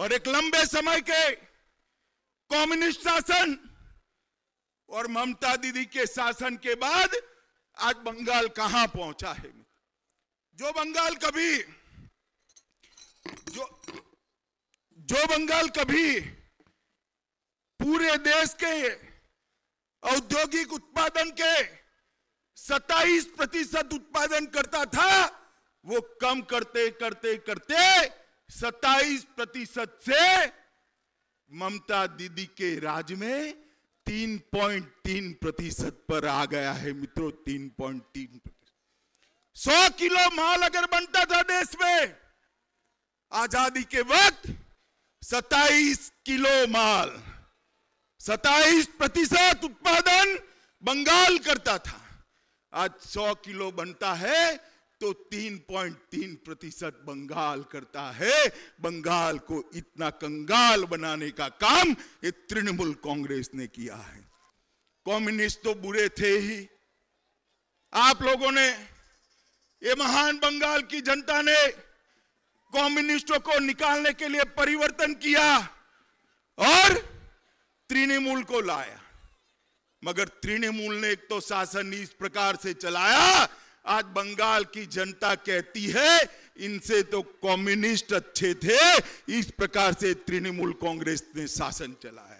और एक लंबे समय के कम्युनिस्ट शासन और ममता दीदी के शासन के बाद आज बंगाल कहां पहुंचा है जो बंगाल कभी जो जो बंगाल कभी पूरे देश के औद्योगिक उत्पादन के 27 प्रतिशत उत्पादन करता था वो कम करते करते करते सत्ताईस प्रतिशत से ममता दीदी के राज में तीन पॉइंट तीन प्रतिशत पर आ गया है मित्रों तीन पॉइंट तीन सौ किलो माल अगर बनता था देश में आजादी के वक्त सत्ताईस किलो माल सत्ताईस प्रतिशत उत्पादन बंगाल करता था आज सौ किलो बनता है तो 3.3 प्रतिशत बंगाल करता है बंगाल को इतना कंगाल बनाने का काम ये तृणमूल कांग्रेस ने किया है कम्युनिस्ट तो बुरे थे ही आप लोगों ने ये महान बंगाल की जनता ने कम्युनिस्टों को निकालने के लिए परिवर्तन किया और तृणमूल को लाया मगर तृणमूल ने एक तो शासन इस प्रकार से चलाया आज बंगाल की जनता कहती है इनसे तो कम्युनिस्ट अच्छे थे इस प्रकार से तृणमूल कांग्रेस ने शासन चला है